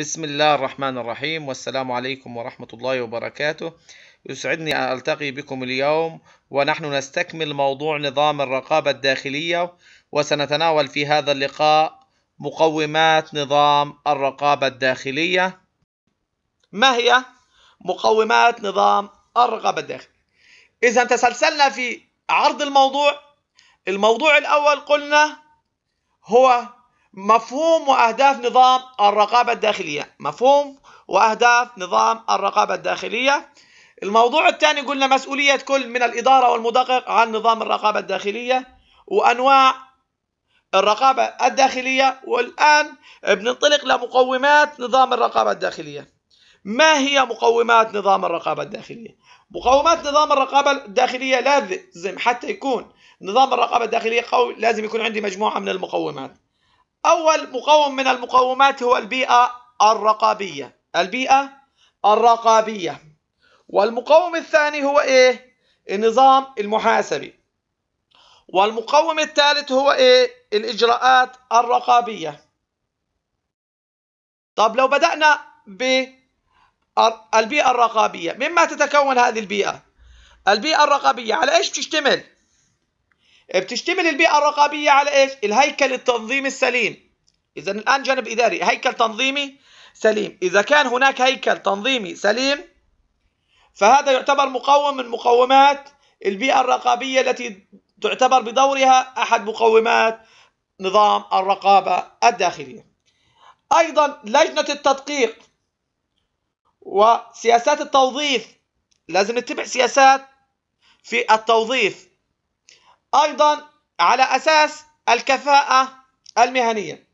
بسم الله الرحمن الرحيم والسلام عليكم ورحمة الله وبركاته يسعدني أن ألتقي بكم اليوم ونحن نستكمل موضوع نظام الرقابة الداخلية وسنتناول في هذا اللقاء مقومات نظام الرقابة الداخلية ما هي مقومات نظام الرقابة الداخلية؟ إذا تسلسلنا في عرض الموضوع الموضوع الأول قلنا هو مفهوم وأهداف نظام الرقابة الداخلية مفهوم وأهداف نظام الرقابة الداخلية الموضوع الثاني قلنا مسؤولية كل من الإدارة والمدقق عن نظام الرقابة الداخلية وأنواع الرقابة الداخلية والآن بننطلق لمقومات نظام الرقابة الداخلية ما هي مقومات نظام الرقابة الداخلية؟ مقومات نظام الرقابة الداخلية لازم حتى يكون نظام الرقابة الداخلية قوي لازم يكون عندي مجموعة من المقومات أول مقوم من المقومات هو البيئة الرقابية البيئة الرقابية والمقوم الثاني هو إيه؟ النظام المحاسبي والمقوم الثالث هو إيه؟ الإجراءات الرقابية طب لو بدأنا بالبيئة الرقابية مما تتكون هذه البيئة؟ البيئة الرقابية على إيش بتشتمل؟ بتشتمل البيئة الرقابية على ايش؟ الهيكل التنظيمي السليم إذا الآن جانب إداري هيكل تنظيمي سليم إذا كان هناك هيكل تنظيمي سليم فهذا يعتبر مقوم من مقومات البيئة الرقابية التي تعتبر بدورها أحد مقومات نظام الرقابة الداخلية أيضا لجنة التدقيق وسياسات التوظيف لازم نتبع سياسات في التوظيف أيضا على أساس الكفاءة المهنية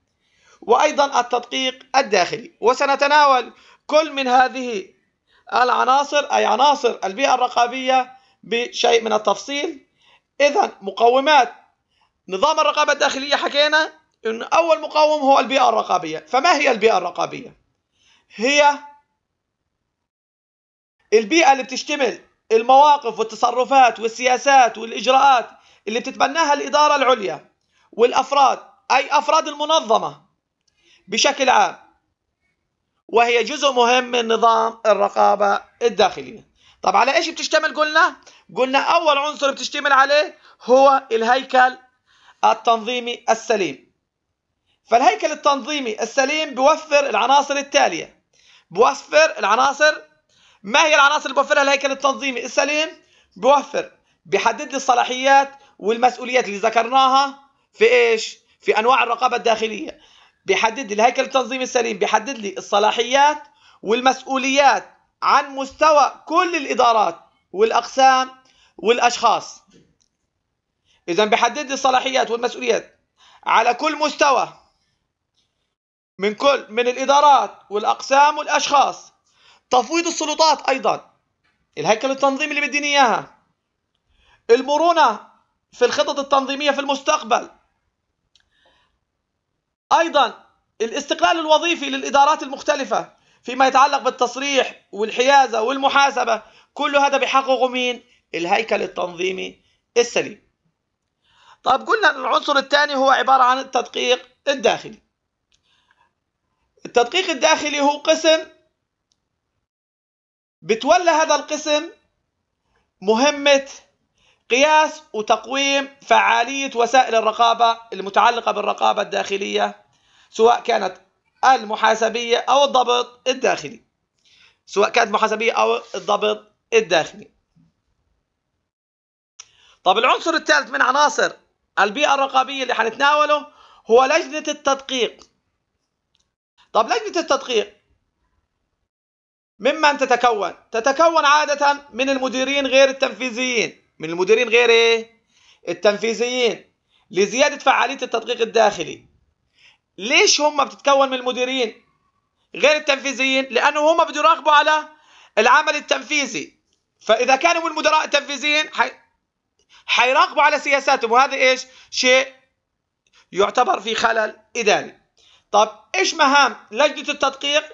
وأيضا التدقيق الداخلي وسنتناول كل من هذه العناصر أي عناصر البيئة الرقابية بشيء من التفصيل إذا مقومات نظام الرقابة الداخلية حكينا أن أول مقوم هو البيئة الرقابية فما هي البيئة الرقابية؟ هي البيئة اللي بتشتمل المواقف والتصرفات والسياسات والإجراءات اللي بتتبناها الإدارة العليا والأفراد أي أفراد المنظمة بشكل عام وهي جزء مهم من نظام الرقابة الداخلية طب على إيش بتشتمل قلنا؟ قلنا أول عنصر بتشتمل عليه هو الهيكل التنظيمي السليم فالهيكل التنظيمي السليم بوفر العناصر التالية بوفر العناصر ما هي العناصر اللي بوفرها الهيكل التنظيمي السليم؟ بوفر بحدد لي الصلاحيات والمسؤوليات اللي ذكرناها في ايش في انواع الرقابه الداخليه بيحدد لي الهيكل التنظيمي السليم بيحدد لي الصلاحيات والمسؤوليات عن مستوى كل الادارات والاقسام والاشخاص اذا بيحدد لي الصلاحيات والمسؤوليات على كل مستوى من كل من الادارات والاقسام والاشخاص تفويض السلطات ايضا الهيكل التنظيمي اللي بديني اياها المرونه في الخطط التنظيمية في المستقبل أيضا الاستقلال الوظيفي للإدارات المختلفة فيما يتعلق بالتصريح والحيازة والمحاسبة كل هذا بحققه مين؟ الهيكل التنظيمي السليم طيب قلنا العنصر الثاني هو عبارة عن التدقيق الداخلي التدقيق الداخلي هو قسم بتولى هذا القسم مهمة قياس وتقويم فعالية وسائل الرقابة المتعلقة بالرقابة الداخلية سواء كانت المحاسبية أو الضبط الداخلي سواء كانت محاسبية أو الضبط الداخلي طب العنصر الثالث من عناصر البيئة الرقابية اللي حنتناوله هو لجنة التدقيق طب لجنة التدقيق ممن تتكون؟ تتكون عادة من المديرين غير التنفيذيين من المديرين غير ايه التنفيذيين لزياده فعاليه التدقيق الداخلي ليش هم بتتكون من المديرين غير التنفيذيين لانه هم بده يراقبوا على العمل التنفيذي فاذا كانوا من المدراء التنفيذيين حيراقبوا على سياساتهم وهذا ايش شيء يعتبر في خلل اداري طب ايش مهام لجنه التدقيق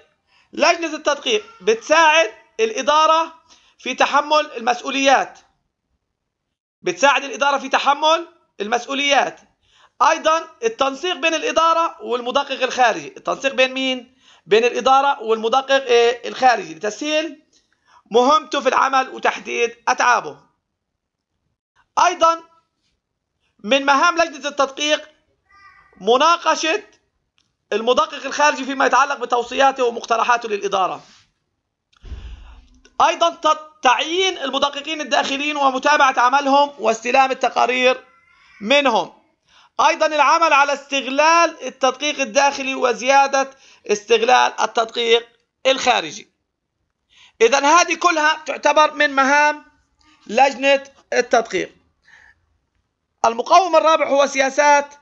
لجنه التدقيق بتساعد الاداره في تحمل المسؤوليات بتساعد الإدارة في تحمل المسؤوليات أيضا التنسيق بين الإدارة والمدقق الخارجي التنسيق بين مين؟ بين الإدارة والمدقق إيه، الخارجي لتسهيل مهمته في العمل وتحديد أتعابه أيضا من مهام لجنة التدقيق مناقشة المدقق الخارجي فيما يتعلق بتوصياته ومقترحاته للإدارة أيضا تعيين المدققين الداخلين ومتابعة عملهم واستلام التقارير منهم أيضا العمل على استغلال التدقيق الداخلي وزيادة استغلال التدقيق الخارجي إذا هذه كلها تعتبر من مهام لجنة التدقيق المقاوم الرابع هو سياسات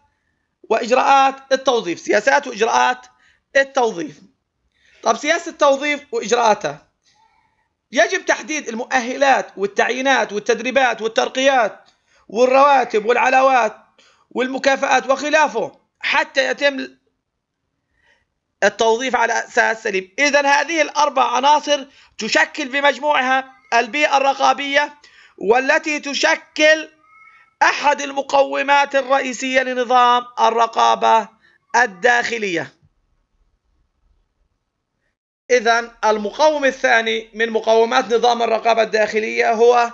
وإجراءات التوظيف سياسات وإجراءات التوظيف طب سياسة التوظيف وإجراءاتها يجب تحديد المؤهلات والتعيينات والتدريبات والترقيات والرواتب والعلاوات والمكافآت وخلافه حتى يتم التوظيف على أساس سليم إذا هذه الأربع عناصر تشكل بمجموعها البيئة الرقابية والتي تشكل أحد المقومات الرئيسية لنظام الرقابة الداخلية إذا المقوم الثاني من مقومات نظام الرقابة الداخلية هو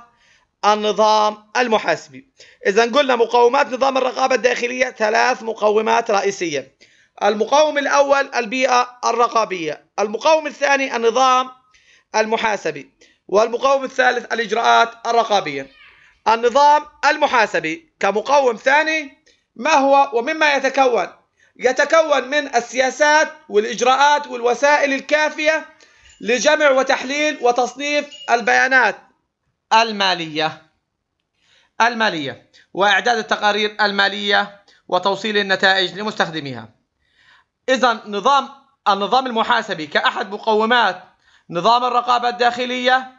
النظام المحاسبي إذا قلنا مقومات نظام الرقابة الداخلية ثلاث مقومات رئيسية المقوم الأول البيئة الرقابية المقوم الثاني النظام المحاسبي والمقوم الثالث الإجراءات الرقابية النظام المحاسبي كمقوم ثاني ما هو ومما يتكون يتكون من السياسات والإجراءات والوسائل الكافية لجمع وتحليل وتصنيف البيانات المالية المالية وإعداد التقارير المالية وتوصيل النتائج لمستخدميها إذا نظام النظام المحاسبي كأحد مقومات نظام الرقابة الداخلية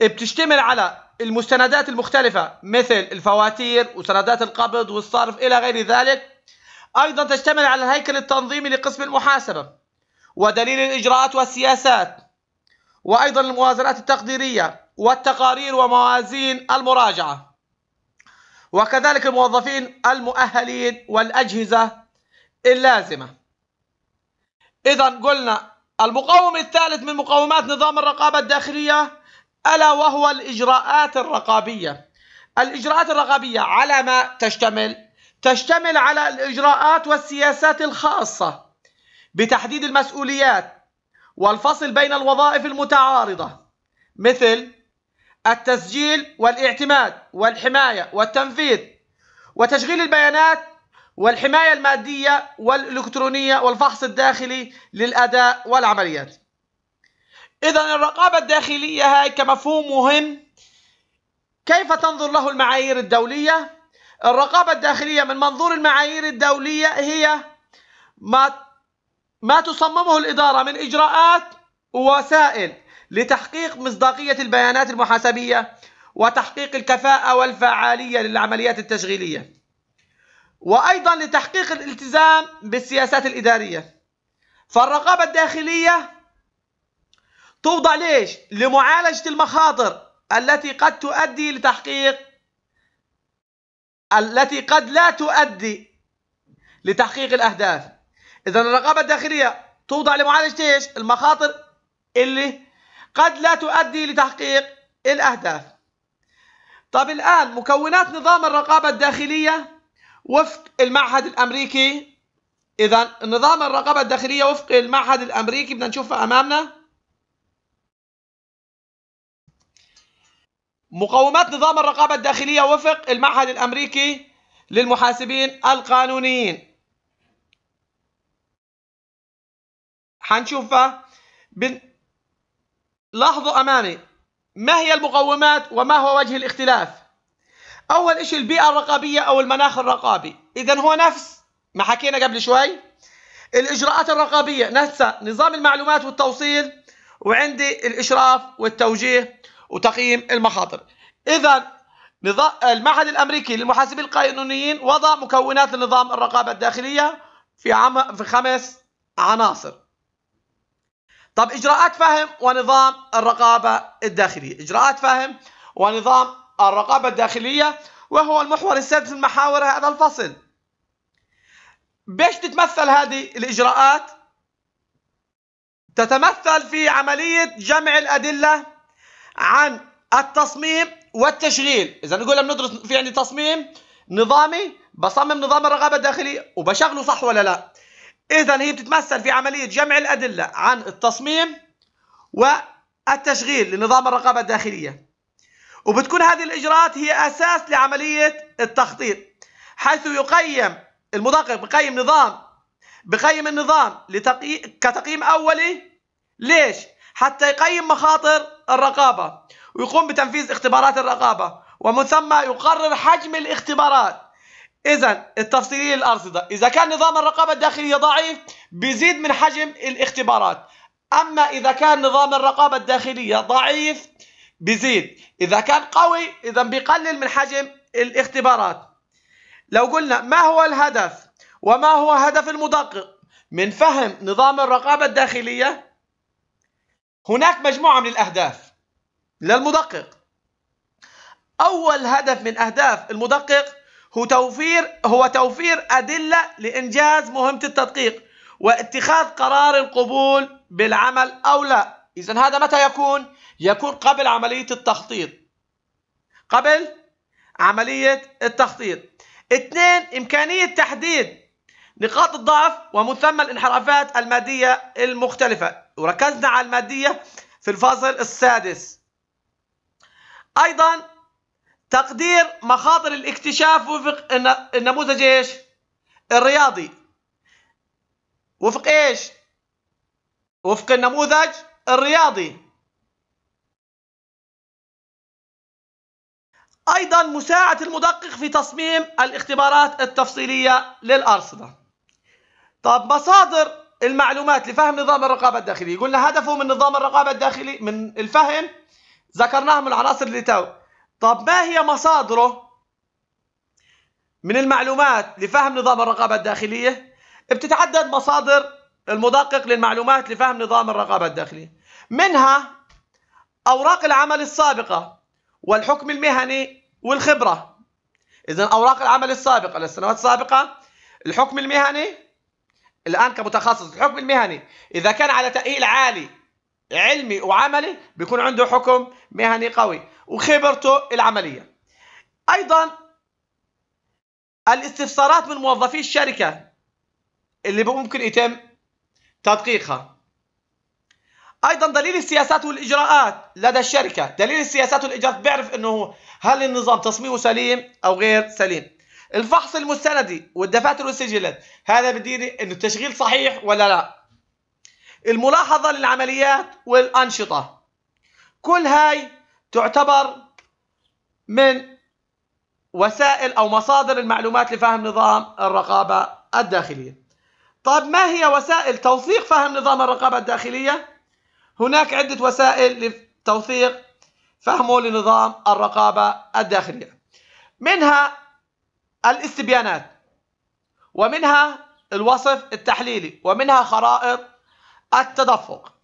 بتشتمل على المستندات المختلفة مثل الفواتير وسندات القبض والصرف إلى غير ذلك أيضا تشتمل على الهيكل التنظيمي لقسم المحاسبة ودليل الإجراءات والسياسات وأيضا الموازنات التقديرية والتقارير وموازين المراجعة وكذلك الموظفين المؤهلين والأجهزة اللازمة إذا قلنا المقوم الثالث من مقومات نظام الرقابة الداخلية ألا وهو الإجراءات الرقابية الإجراءات الرقابية على ما تشتمل تشتمل على الإجراءات والسياسات الخاصة بتحديد المسؤوليات والفصل بين الوظائف المتعارضة مثل التسجيل والاعتماد والحماية والتنفيذ وتشغيل البيانات والحماية المادية والإلكترونية والفحص الداخلي للأداء والعمليات إذا الرقابة الداخلية هاي كمفهوم مهم كيف تنظر له المعايير الدولية الرقابة الداخلية من منظور المعايير الدولية هي ما ما تصممه الإدارة من إجراءات ووسائل لتحقيق مصداقية البيانات المحاسبية وتحقيق الكفاءة والفعالية للعمليات التشغيلية وأيضا لتحقيق الالتزام بالسياسات الإدارية فالرقابة الداخلية توضع ليش؟ لمعالجة المخاطر التي قد تؤدي لتحقيق التي قد لا تؤدي لتحقيق الأهداف إذا الرقابة الداخلية توضع لمعالجة إيش؟ المخاطر اللي قد لا تؤدي لتحقيق الأهداف طب الآن مكونات نظام الرقابة الداخلية وفق المعهد الأمريكي إذا نظام الرقابة الداخلية وفق المعهد الأمريكي بدنا نشوفها أمامنا مقومات نظام الرقابة الداخلية وفق المعهد الأمريكي للمحاسبين القانونيين حنشوفها بن... لاحظوا أمامي ما هي المقومات وما هو وجه الاختلاف أول شيء البيئة الرقابية أو المناخ الرقابي إذا هو نفس ما حكينا قبل شوي الإجراءات الرقابية نفسها نظام المعلومات والتوصيل وعندي الإشراف والتوجيه وتقييم المخاطر إذا المعهد الأمريكي للمحاسبين القانونيين وضع مكونات نظام الرقابة الداخلية في, عم... في خمس عناصر طب إجراءات فهم ونظام الرقابة الداخلية إجراءات فهم ونظام الرقابة الداخلية وهو المحور السادس من محاور هذا الفصل بيش تتمثل هذه الإجراءات تتمثل في عملية جمع الأدلة عن التصميم والتشغيل اذا نقول بندرس ندرس في عندي تصميم نظامي بصمم نظام الرقابه الداخليه وبشغله صح ولا لا اذا هي بتتمثل في عمليه جمع الادله عن التصميم والتشغيل لنظام الرقابه الداخليه وبتكون هذه الاجراءات هي اساس لعمليه التخطيط حيث يقيم المدقق بقيم نظام بقيم النظام لتقييم كتقييم اولي ليش حتى يقيم مخاطر الرقابة ويقوم بتنفيذ اختبارات الرقابة ومن ثم يقرر حجم الاختبارات إذا التفصيلية للأرصدة إذا كان نظام الرقابة الداخلية ضعيف بيزيد من حجم الاختبارات أما إذا كان نظام الرقابة الداخلية ضعيف بيزيد إذا كان قوي إذا بيقلل من حجم الاختبارات لو قلنا ما هو الهدف وما هو هدف المدقق من فهم نظام الرقابة الداخلية هناك مجموعة من الأهداف للمدقق أول هدف من أهداف المدقق هو توفير هو توفير أدلة لإنجاز مهمة التدقيق واتخاذ قرار القبول بالعمل أو لا إذا هذا متى يكون؟ يكون قبل عملية التخطيط قبل عملية التخطيط اثنين إمكانية تحديد نقاط الضعف ومن ثم الانحرافات المادية المختلفة وركزنا على المادية في الفصل السادس أيضا تقدير مخاطر الاكتشاف وفق النموذج إيش الرياضي وفق إيش وفق النموذج الرياضي أيضا مساعدة المدقق في تصميم الاختبارات التفصيلية للأرصدة طب مصادر المعلومات لفهم نظام الرقابة الداخلية قلنا هدفه من نظام الرقابة الداخلي من الفهم ذكرناه من العناصر اللي تو طب ما هي مصادره من المعلومات لفهم نظام الرقابة الداخلية بتتعدد مصادر المدقق للمعلومات لفهم نظام الرقابة الداخلية منها أوراق العمل السابقة والحكم المهني والخبرة إذا أوراق العمل السابقة للسنوات السابقة الحكم المهني الآن كمتخصص الحكم المهني إذا كان على تأهيل عالي علمي وعملي بيكون عنده حكم مهني قوي وخبرته العملية أيضا الاستفسارات من موظفي الشركة اللي ممكن يتم تدقيقها ايضا دليل السياسات والاجراءات لدى الشركه دليل السياسات والاجراءات بيعرف انه هل النظام تصميمه سليم او غير سليم الفحص المستندي والدفاتر والسجلات هذا بديني انه التشغيل صحيح ولا لا الملاحظه للعمليات والانشطه كل هاي تعتبر من وسائل او مصادر المعلومات لفهم نظام الرقابه الداخليه طيب ما هي وسائل توثيق فهم نظام الرقابه الداخليه هناك عده وسائل لتوثيق فهمه لنظام الرقابه الداخليه منها الاستبيانات ومنها الوصف التحليلي ومنها خرائط التدفق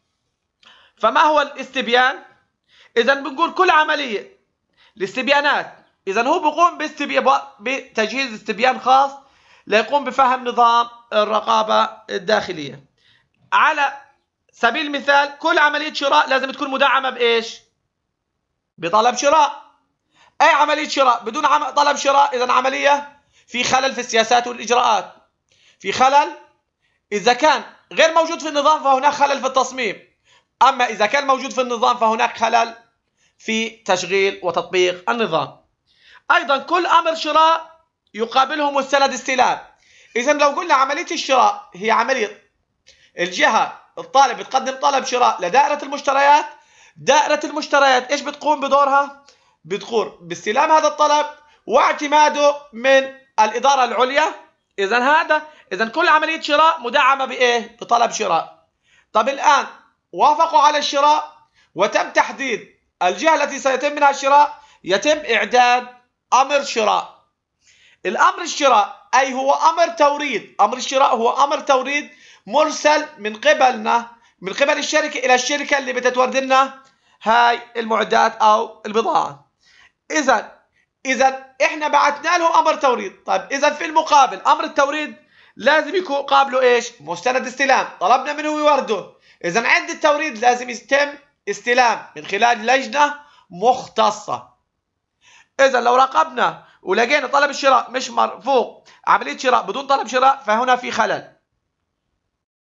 فما هو الاستبيان؟ إذا بنقول كل عملية الاستبيانات إذا هو بيقوم بتجهيز استبيان خاص ليقوم بفهم نظام الرقابة الداخلية على سبيل المثال كل عملية شراء لازم تكون مدعمة بإيش؟ بطلب شراء أي عملية شراء بدون عم... طلب شراء إذا عملية في خلل في السياسات والإجراءات في خلل إذا كان غير موجود في النظام فهناك خلل في التصميم أما إذا كان موجود في النظام فهناك خلل في تشغيل وتطبيق النظام أيضا كل أمر شراء يقابله مستند استلام إذا لو قلنا عملية الشراء هي عملية الجهة الطالب بتقدم طلب شراء لدائرة المشتريات دائرة المشتريات إيش بتقوم بدورها بتقول باستلام هذا الطلب واعتماده من الإدارة العليا إذا هذا إذا كل عملية شراء مدعمة بإيه؟ بطلب شراء طب الآن وافقوا على الشراء وتم تحديد الجهة التي سيتم منها الشراء يتم إعداد أمر شراء الأمر الشراء أي هو أمر توريد أمر الشراء هو أمر توريد مرسل من قبلنا من قبل الشركة إلى الشركة اللي بتتورد لنا هاي المعدات أو البضاعة اذا اذا احنا بعثنا لهم امر توريد طيب اذا في المقابل امر التوريد لازم يكون قابله ايش مستند استلام طلبنا منه يورده اذا عند التوريد لازم يتم استلام من خلال لجنه مختصه اذا لو راقبنا ولقينا طلب الشراء مش مرفوق عمليه شراء بدون طلب شراء فهنا في خلل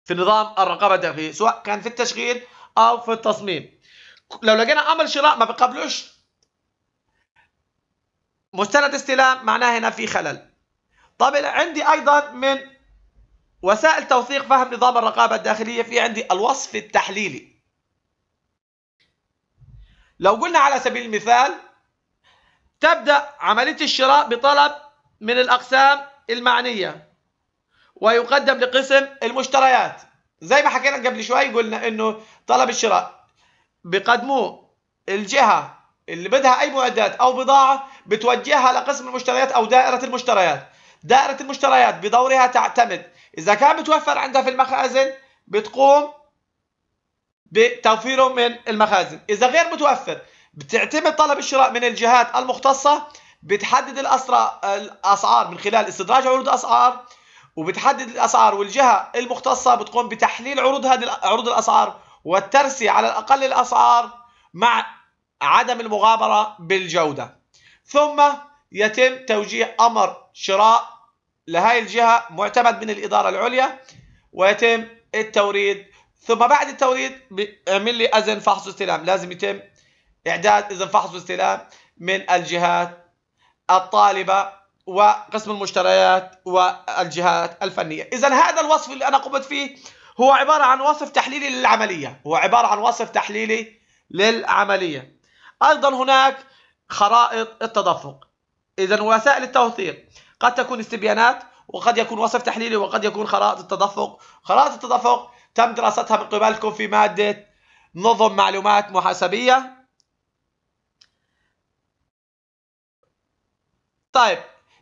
في نظام الرقابه الداخليه سواء كان في التشغيل او في التصميم لو لقينا امر شراء ما بقبلوش مستند استلام معناه هنا في خلل طب عندي أيضا من وسائل توثيق فهم نظام الرقابة الداخلية في عندي الوصف التحليلي لو قلنا على سبيل المثال تبدأ عملية الشراء بطلب من الأقسام المعنية ويقدم لقسم المشتريات زي ما حكينا قبل شوي قلنا انه طلب الشراء بقدموه الجهه اللي بدها اي معدات او بضاعه بتوجهها لقسم المشتريات أو دائرة المشتريات دائرة المشتريات بدورها تعتمد إذا كان متوفر عندها في المخازن بتقوم بتوفيره من المخازن إذا غير متوفر بتعتمد طلب الشراء من الجهات المختصة بتحدد الأسرع الأسعار من خلال استدراج عروض أسعار وبتحدد الأسعار والجهة المختصة بتقوم بتحليل عروض هذه عروض الأسعار والترسي على الأقل الأسعار مع عدم المغامرة بالجودة ثم يتم توجيه أمر شراء لهذه الجهة معتمد من الإدارة العليا ويتم التوريد ثم بعد التوريد يعمل لي أذن فحص واستلام لازم يتم إعداد إذن فحص واستلام من الجهات الطالبة وقسم المشتريات والجهات الفنية إذا هذا الوصف اللي أنا قمت فيه هو عبارة عن وصف تحليلي للعملية هو عبارة عن وصف تحليلي للعملية أيضا هناك خرائط التدفق إذا وسائل التوثيق قد تكون استبيانات وقد يكون وصف تحليلي وقد يكون خرائط التدفق خرائط التدفق تم دراستها من قبلكم في مادة نظم معلومات محاسبية طيب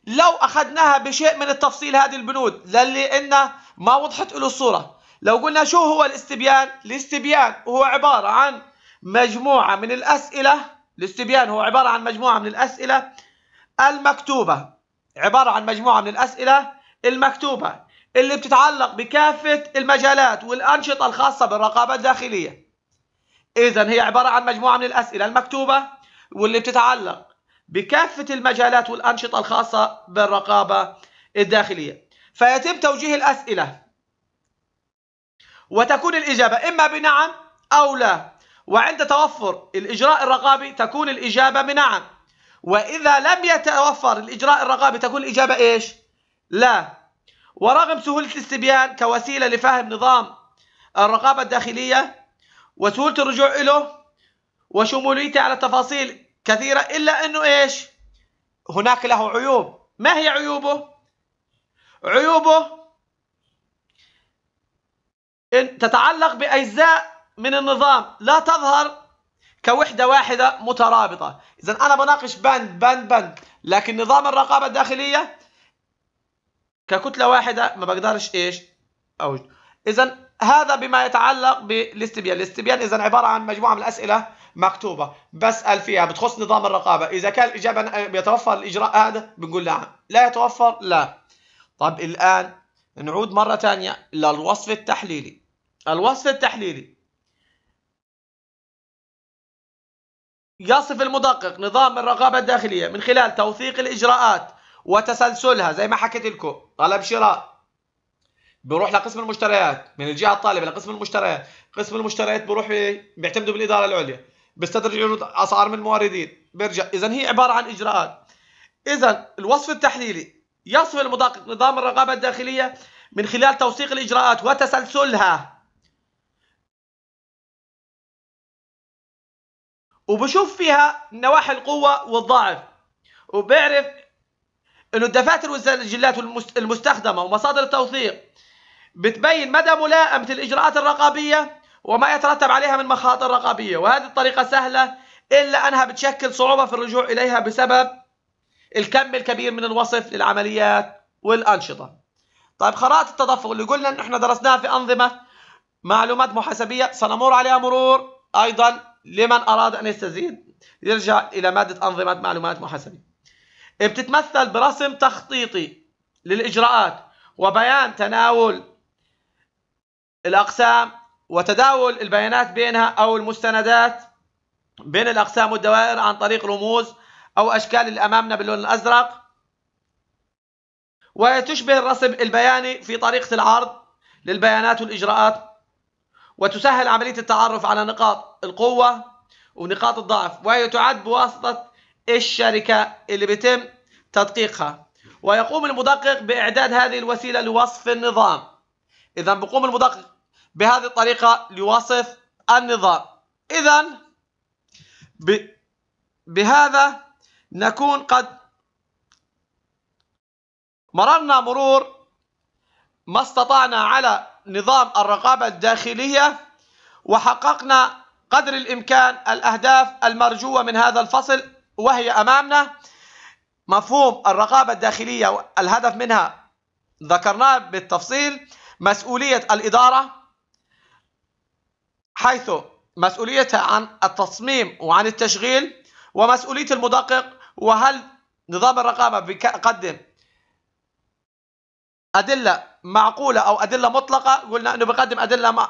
لو أخذناها بشيء من التفصيل هذه البنود للي إنه ما وضحت له الصورة لو قلنا شو هو الاستبيان الاستبيان هو عبارة عن مجموعة من الأسئلة الاستبيان هو عبارة عن مجموعة من الأسئلة المكتوبة عبارة عن مجموعة من الأسئلة المكتوبة اللي بتتعلق بكافة المجالات والأنشطة الخاصة بالرقابة الداخلية إذا هي عبارة عن مجموعة من الأسئلة المكتوبة واللي بتتعلق بكافة المجالات والأنشطة الخاصة بالرقابة الداخلية فيتم توجيه الأسئلة وتكون الإجابة إما بنعم أو لا وعند توفر الإجراء الرقابي تكون الإجابة بنعم وإذا لم يتوفر الإجراء الرقابي تكون الإجابة إيش؟ لا ورغم سهولة الاستبيان كوسيلة لفهم نظام الرقابة الداخلية وسهولة الرجوع إله وشموليته على تفاصيل كثيرة إلا أنه إيش هناك له عيوب ما هي عيوبه عيوبه إن تتعلق بأجزاء من النظام لا تظهر كوحدة واحدة مترابطة إذا أنا بناقش بند بند بند لكن نظام الرقابة الداخلية ككتلة واحدة ما بقدرش إيش أوجد إذا هذا بما يتعلق بالاستبيان الاستبيان إذا عبارة عن مجموعة من الأسئلة مكتوبة بسأل فيها بتخص نظام الرقابة إذا كان الإجابة يتوفر الإجراء هذا بنقول نعم لا يتوفر لا طب الآن نعود مرة ثانية للوصف التحليلي الوصف التحليلي يصف المدقق نظام الرقابة الداخلية من خلال توثيق الإجراءات وتسلسلها زي ما حكيت لكم طلب شراء بروح لقسم المشتريات من الجهة الطالبة لقسم المشتريات قسم المشتريات بروح بيعتمدوا بالإدارة العليا بيستدرج عروض أسعار من الموردين بيرجع إذا هي عبارة عن إجراءات إذا الوصف التحليلي يصف المدقق نظام الرقابة الداخلية من خلال توثيق الإجراءات وتسلسلها وبشوف فيها نواحي القوة والضعف وبعرف انه الدفاتر والسجلات المستخدمة ومصادر التوثيق بتبين مدى ملائمة الإجراءات الرقابية وما يترتب عليها من مخاطر رقابية وهذه الطريقة سهلة إلا أنها بتشكل صعوبة في الرجوع إليها بسبب الكم الكبير من الوصف للعمليات والأنشطة طيب خرائط التدفق اللي قلنا إن احنا درسناها في أنظمة معلومات محاسبية سنمر عليها مرور أيضا لمن أراد أن يستزيد يرجع إلى مادة أنظمة معلومات محاسبة بتتمثل برسم تخطيطي للإجراءات وبيان تناول الأقسام وتداول البيانات بينها أو المستندات بين الأقسام والدوائر عن طريق رموز أو أشكال اللي أمامنا باللون الأزرق وتشبه الرسم البياني في طريقة العرض للبيانات والإجراءات وتسهل عملية التعرف على نقاط القوة ونقاط الضعف وهي تعد بواسطة الشركة اللي بيتم تدقيقها ويقوم المدقق بإعداد هذه الوسيلة لوصف النظام إذا بقوم المدقق بهذه الطريقة لوصف النظام إذا ب... بهذا نكون قد مررنا مرور ما استطعنا على نظام الرقابة الداخلية وحققنا قدر الإمكان الأهداف المرجوة من هذا الفصل وهي أمامنا مفهوم الرقابة الداخلية الهدف منها ذكرناه بالتفصيل مسؤولية الإدارة حيث مسؤوليتها عن التصميم وعن التشغيل ومسؤولية المدقق وهل نظام الرقابة بيقدم أدلة معقولة أو أدلة مطلقة قلنا أنه بيقدم أدلة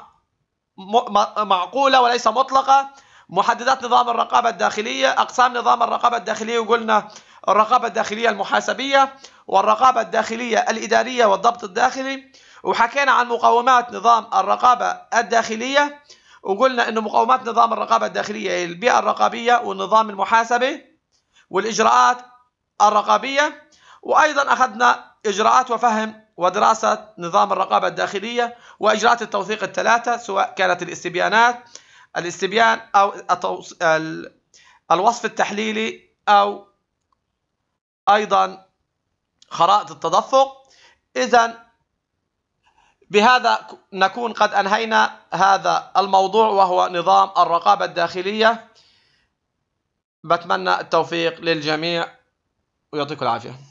معقولة وليس مطلقة محددات نظام الرقابة الداخلية أقسام نظام الرقابة الداخلية وقلنا الرقابة الداخلية المحاسبية والرقابة الداخلية الإدارية والضبط الداخلي وحكينا عن مقومات نظام الرقابة الداخلية وقلنا أنه مقومات نظام الرقابة الداخلية البيئة الرقابية والنظام المحاسبي والإجراءات الرقابية وأيضا أخذنا إجراءات وفهم ودراسة نظام الرقابة الداخلية وإجراءات التوثيق الثلاثة سواء كانت الاستبيانات الاستبيان أو التوص... الوصف التحليلي أو أيضا خرائط التدفق إذا بهذا نكون قد أنهينا هذا الموضوع وهو نظام الرقابة الداخلية بتمنى التوفيق للجميع ويعطيكم العافية